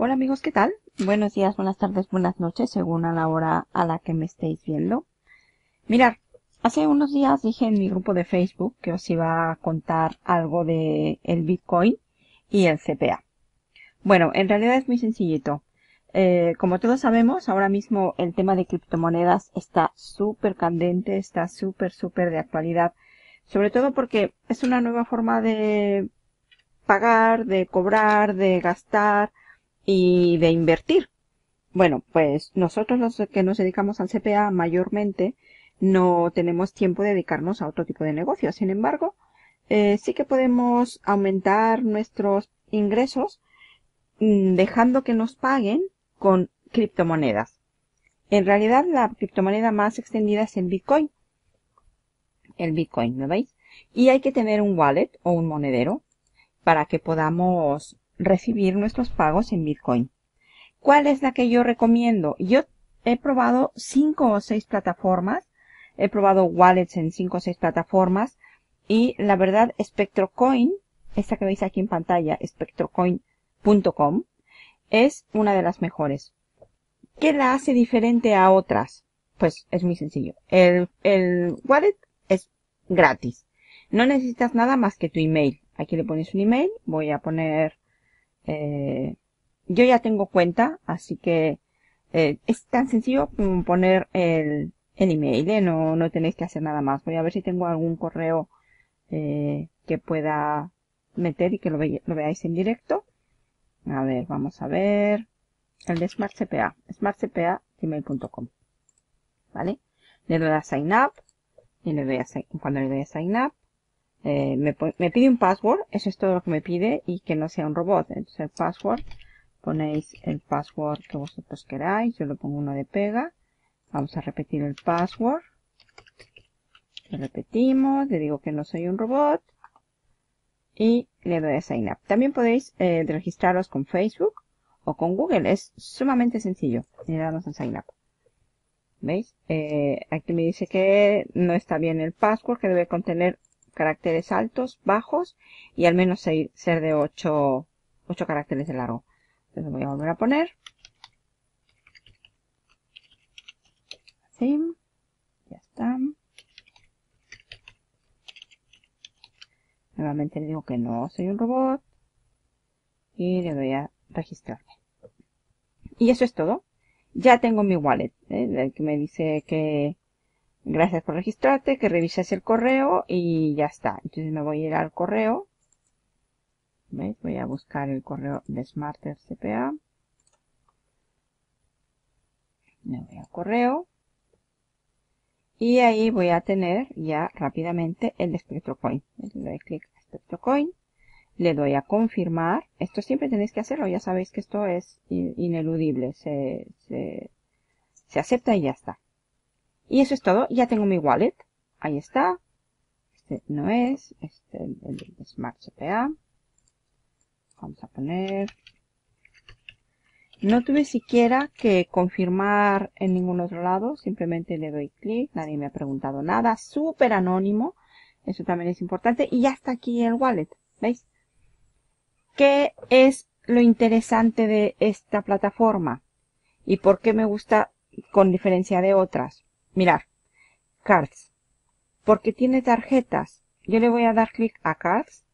Hola amigos, ¿qué tal? Buenos días, buenas tardes, buenas noches, según a la hora a la que me estéis viendo. Mirad, hace unos días dije en mi grupo de Facebook que os iba a contar algo de el Bitcoin y el CPA. Bueno, en realidad es muy sencillito. Eh, como todos sabemos, ahora mismo el tema de criptomonedas está súper candente, está súper, súper de actualidad. Sobre todo porque es una nueva forma de pagar, de cobrar, de gastar, y de invertir. Bueno, pues nosotros los que nos dedicamos al CPA mayormente no tenemos tiempo de dedicarnos a otro tipo de negocio. Sin embargo, eh, sí que podemos aumentar nuestros ingresos mm, dejando que nos paguen con criptomonedas. En realidad la criptomoneda más extendida es el Bitcoin. El Bitcoin, ¿me veis? Y hay que tener un wallet o un monedero para que podamos recibir nuestros pagos en Bitcoin. ¿Cuál es la que yo recomiendo? Yo he probado cinco o seis plataformas, he probado wallets en cinco o seis plataformas y la verdad SpectroCoin, esta que veis aquí en pantalla, spectrocoin.com, es una de las mejores. ¿Qué la hace diferente a otras? Pues es muy sencillo. El, el wallet es gratis. No necesitas nada más que tu email. Aquí le pones un email. Voy a poner eh, yo ya tengo cuenta, así que eh, es tan sencillo como poner el, el email, ¿eh? no, no tenéis que hacer nada más. Voy a ver si tengo algún correo que pueda meter y que lo, veáis en directo. A ver, vamos a ver. El de SmartCPA, smartcpa.gmail.com. ¿Vale? Le doy a Sign Up. Y le doy cuando le doy a Sign Up, eh, me, pide un password, eso es todo lo que me pide y que no sea un robot. Entonces el password, ponéis el password que vosotros queráis, yo le pongo uno de pega. Vamos a repetir el password. Lo repetimos, le digo que no soy un robot y le doy a sign up. También podéis eh, registraros con Facebook o con Google, es sumamente sencillo. Le damos a sign up. ¿Veis? Eh, aquí me dice que no está bien el password, que debe contener caracteres altos, bajos y al menos ser, de 8, 8 caracteres de largo. Entonces voy a volver a poner. Así. Ya está. Nuevamente le digo que no soy un robot. Y le doy a registrarme. Y eso es todo. Ya tengo mi wallet, ¿eh? el que me dice que gracias por registrarte, que revises el correo y ya está. Entonces me voy a ir al correo. Voy a buscar el correo de Smarter CPA. Me voy al correo. Y ahí voy a tener ya rápidamente el SpectroCoin. Le doy clic a SpectroCoin. Le doy a confirmar. Esto siempre tenéis que hacerlo. Ya sabéis que esto es ineludible. se acepta y ya está. Y eso es todo. Ya tengo mi wallet. Ahí está. Este no es. Este el, el Smart CPA. Vamos a poner... No tuve siquiera que confirmar en ningún otro lado. Simplemente le doy clic. Nadie me ha preguntado nada. Súper anónimo. Eso también es importante. Y ya está aquí el wallet. ¿Veis? ¿Qué es lo interesante de esta plataforma? ¿Y por qué me gusta con diferencia de otras? Mirar. Cards. Porque tiene tarjetas. Yo le voy a dar clic a Cards.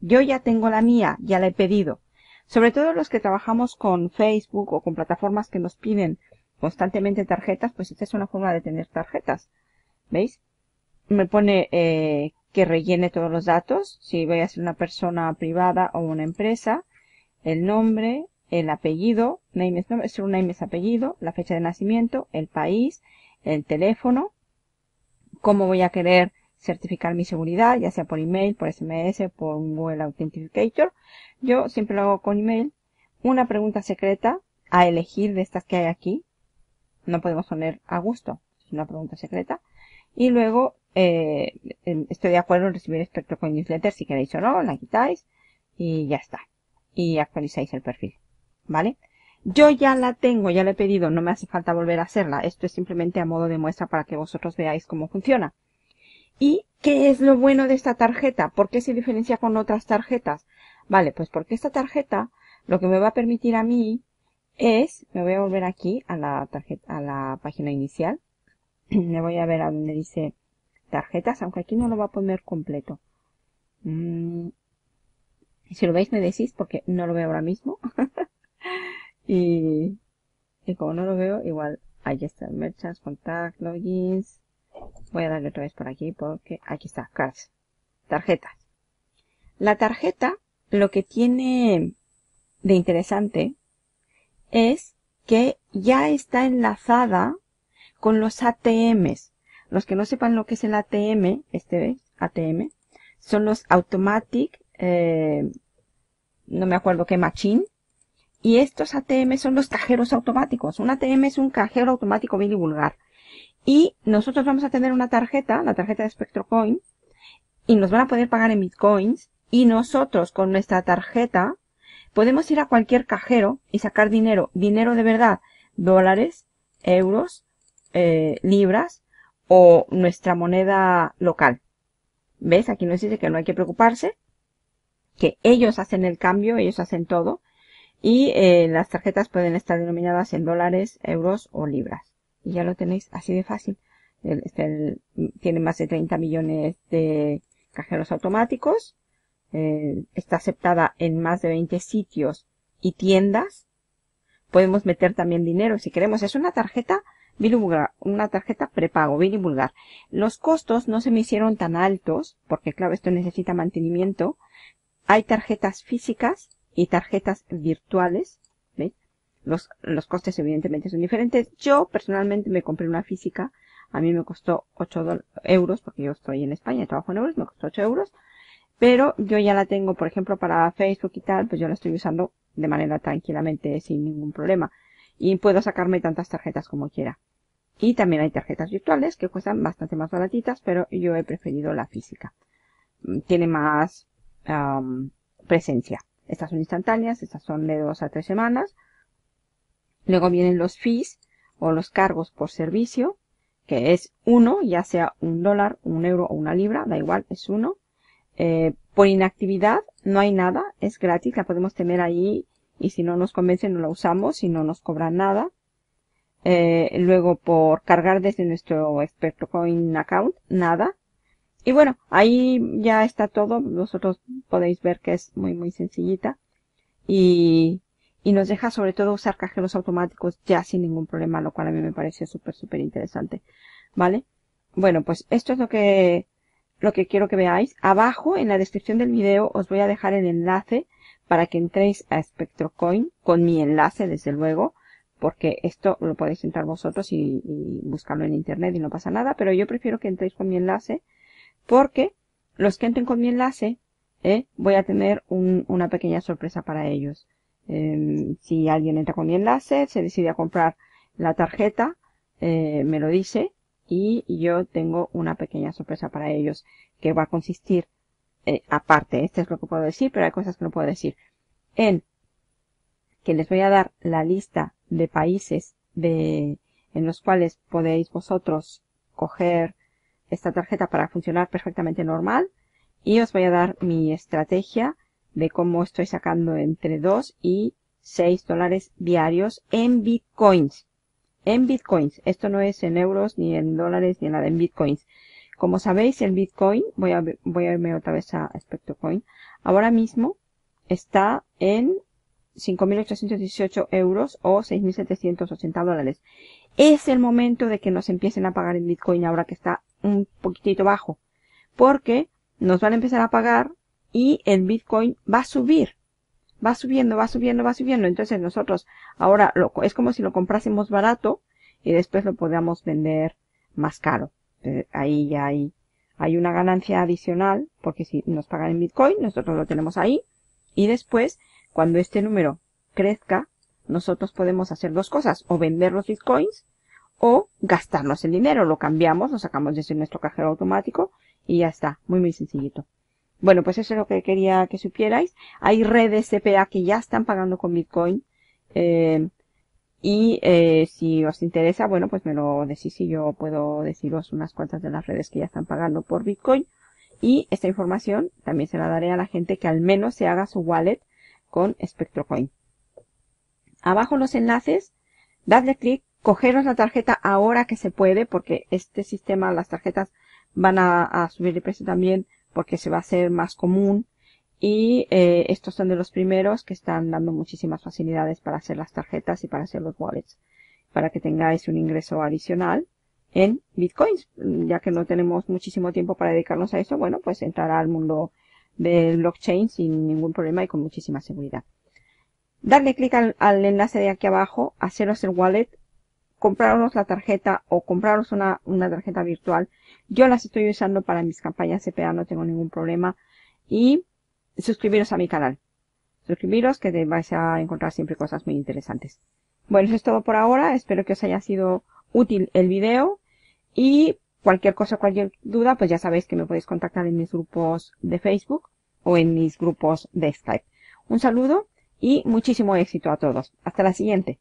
Yo ya tengo la mía, ya la he pedido. Sobre todo los que trabajamos con Facebook o con plataformas que nos piden constantemente tarjetas, pues esta es una forma de tener tarjetas. ¿Veis? Me pone eh, que rellene todos los datos, si voy a ser una persona privada o una empresa, el nombre, el apellido, name un name, es apellido, la fecha de nacimiento, el país, el teléfono, cómo voy a querer certificar mi seguridad, ya sea por email, por SMS, por Google Authenticator. Yo siempre lo hago con email. Una pregunta secreta a elegir de estas que hay aquí. No podemos poner a gusto, es una pregunta secreta. Y luego eh, em, estoy de acuerdo en recibir espectro con newsletter si queréis o no, la quitáis y ya está. Y actualizáis el perfil. ¿Vale? Yo ya la tengo, ya la he pedido, no me hace falta volver a hacerla. Esto es simplemente a modo de muestra para que vosotros veáis cómo funciona. ¿Y qué es lo bueno de esta tarjeta? ¿Por qué se diferencia con otras tarjetas? Vale, pues porque esta tarjeta lo que me va a permitir a mí es, me voy a volver aquí a la tarjeta, a la página inicial. me voy a ver a donde dice tarjetas, aunque aquí no lo va a poner completo. Mm. Si lo veis me decís porque no lo veo ahora mismo. Y, como no lo veo, igual ahí está Merchants, Contact, Logins. Voy a darle otra vez por aquí porque aquí está, Cards. Tarjetas. La tarjeta lo que tiene de interesante es que ya está enlazada con los ATMs. Los que no sepan lo que es el ATM, este ATM, son los Automatic, eh, no me acuerdo qué machine, y estos ATM son los cajeros automáticos. Un ATM es un cajero automático bien y vulgar. Y nosotros vamos a tener una tarjeta, la tarjeta de SpectroCoin, y nos van a poder pagar en bitcoins. Y nosotros con nuestra tarjeta podemos ir a cualquier cajero y sacar dinero. Dinero de verdad. Dólares, euros, eh, libras o nuestra moneda local. ¿Ves? Aquí nos dice que no hay que preocuparse, que ellos hacen el cambio, ellos hacen todo. Y eh, las tarjetas pueden estar denominadas en dólares, euros o libras. Y ya lo tenéis así de fácil. Este, tiene más de 30 millones de cajeros automáticos. Eh, está aceptada en más de 20 sitios y tiendas. Podemos meter también dinero si queremos. Es una tarjeta vulgar, una tarjeta prepago, y Los costos no se me hicieron tan altos, porque claro, esto necesita mantenimiento. Hay tarjetas físicas y tarjetas virtuales. ¿Veis? Los, los costes evidentemente son diferentes. Yo personalmente me compré una física. A mí me costó 8 euros, porque yo estoy en España, trabajo en euros, me costó 8 euros. Pero yo ya la tengo, por ejemplo, para Facebook y tal, pues yo la estoy usando de manera tranquilamente, sin ningún problema. Y puedo sacarme tantas tarjetas como quiera. Y también hay tarjetas virtuales que cuestan bastante más baratitas, pero yo he preferido la física. Mm, tiene más presencia. Estas son instantáneas, estas son de dos a tres semanas. Luego vienen los fees o los cargos por servicio, que es uno, ya sea un dólar, un euro o una libra, da igual, es uno. Eh, por inactividad no hay nada, es gratis, la podemos tener ahí y si no nos convence no la usamos, y no nos cobran nada. Eh, luego por cargar desde nuestro experto coin account, nada. Y bueno, ahí ya está todo. Vosotros podéis ver que es muy, muy sencillita. Y, y nos deja sobre todo usar cajeros automáticos ya sin ningún problema, lo cual a mí me parece súper, súper interesante. ¿Vale? Bueno, pues esto es lo que, lo que quiero que veáis. Abajo, en la descripción del video, os voy a dejar el enlace para que entréis a SpectroCoin con mi enlace, desde luego, porque esto lo podéis entrar vosotros y, y buscarlo en internet y no pasa nada, pero yo prefiero que entréis con mi enlace porque los que entren con mi enlace eh, voy a tener una pequeña sorpresa para ellos. Em, si alguien entra con mi enlace, se decide a comprar la tarjeta, eh, me lo dice y yo tengo una pequeña sorpresa para ellos que va a consistir, eh, aparte, esto es lo que puedo decir, pero hay cosas que no puedo decir, en que les voy a dar la lista de países en los cuales podéis vosotros coger esta tarjeta para funcionar perfectamente normal y os voy a dar mi estrategia de cómo estoy sacando entre 2 y 6 dólares diarios en bitcoins. En bitcoins. Esto no es en euros, ni en dólares, ni nada, en bitcoins. Como sabéis, el bitcoin, voy a, voy a irme otra vez a coin ahora mismo está en 5.818 euros o 6.780 dólares. Es el momento de que nos empiecen a pagar en bitcoin ahora que está un poquitito bajo, porque nos van a empezar a pagar y el Bitcoin va a subir. Va subiendo, va subiendo, va subiendo. Entonces nosotros ahora lo, es como si lo comprásemos barato y después lo podamos vender más caro. Eh, ahí ya hay, hay una ganancia adicional porque si nos pagan en Bitcoin, nosotros lo tenemos ahí y después cuando este número crezca, nosotros podemos hacer dos cosas, o vender los bitcoins o gastarnos el dinero. Lo cambiamos, lo sacamos desde nuestro cajero automático y ya está. Muy, muy sencillito. Bueno, pues eso es lo que quería que supierais. Hay redes CPA que ya están pagando con Bitcoin. Eh, y eh, si os interesa, bueno, pues me lo decís y yo puedo deciros unas cuantas de las redes que ya están pagando por Bitcoin. Y esta información también se la daré a la gente que al menos se haga su wallet con SpectroCoin. Abajo los enlaces, dadle clic cogeros la tarjeta ahora que se puede, porque este sistema, las tarjetas van a, subir de precio también, porque se va a hacer más común. Y eh, estos son de los primeros que están dando muchísimas facilidades para hacer las tarjetas y para hacer los wallets, para que tengáis un ingreso adicional en bitcoins. Ya que no tenemos muchísimo tiempo para dedicarnos a eso, bueno, pues entrará al mundo del blockchain sin ningún problema y con muchísima seguridad. Darle clic al, al enlace de aquí abajo, haceros el wallet comprarnos la tarjeta o compraros una, una tarjeta virtual. Yo las estoy usando para mis campañas CPA, no tengo ningún problema. Y suscribiros a mi canal. Suscribiros que vais a encontrar siempre cosas muy interesantes. Bueno, eso es todo por ahora. Espero que os haya sido útil el video. Y cualquier cosa, cualquier duda, pues ya sabéis que me podéis contactar en mis grupos de Facebook o en mis grupos de Skype. Un saludo y muchísimo éxito a todos. Hasta la siguiente.